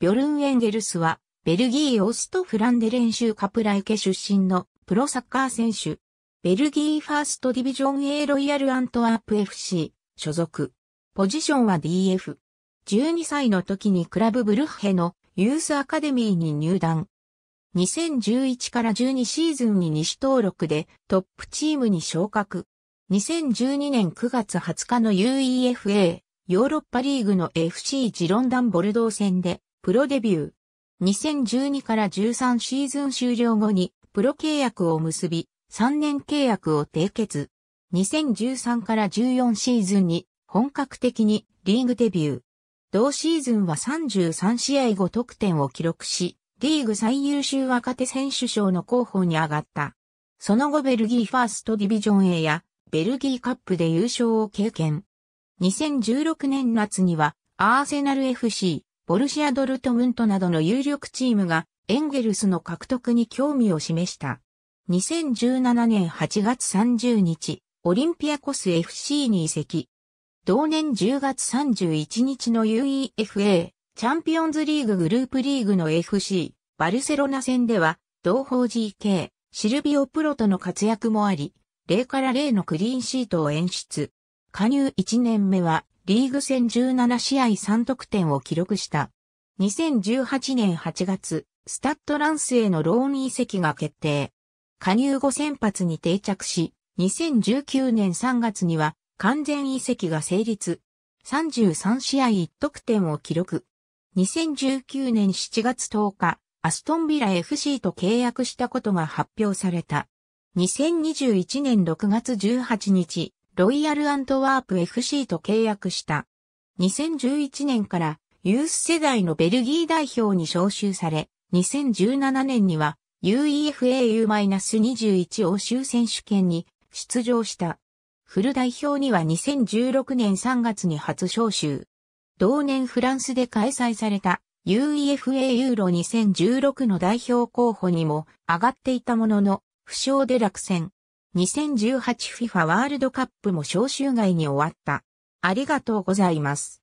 ビョルン・エンゲルスは、ベルギー・オスト・フランデ練習カプライケ出身のプロサッカー選手。ベルギーファーストディビジョン A ロイヤル・アントワープ FC 所属。ポジションは DF。12歳の時にクラブブルッヘのユースアカデミーに入団。2011から12シーズンに西登録でトップチームに昇格。2012年9月20日の UEFA ヨーロッパリーグの FC ジロンダンボルドー戦でプロデビュー。2012から13シーズン終了後に、プロ契約を結び、3年契約を締結。2013から14シーズンに、本格的にリーグデビュー。同シーズンは33試合後得点を記録し、リーグ最優秀若手選手賞の候補に上がった。その後ベルギーファーストディビジョン A やベルギーカップで優勝を経験。2016年夏にはアーセナル FC ボルシア・ドルトムントなどの有力チームがエンゲルスの獲得に興味を示した。2017年8月30日、オリンピアコス FC に移籍。同年10月31日の UEFA チャンピオンズリーググループリーグの FC バルセロナ戦では同胞 GK シルビオプロとの活躍もあり0から0のクリーンシートを演出。加入1年目はリーグ戦17試合3得点を記録した。2018年8月、スタッドランスへのローン移籍が決定。加入後先発に定着し、2019年3月には完全移籍が成立。33試合1得点を記録。2019年7月10日、アストンビラ FC と契約したことが発表された。2021年6月18日、ロイヤルアントワープ FC と契約した。2011年からユース世代のベルギー代表に招集され、2017年には UEFAU-21 欧州選手権に出場した。フル代表には2016年3月に初招集。同年フランスで開催された UEFA ユーロ2016の代表候補にも上がっていたものの、負傷で落選。2018FIFA ワールドカップも招集外に終わった。ありがとうございます。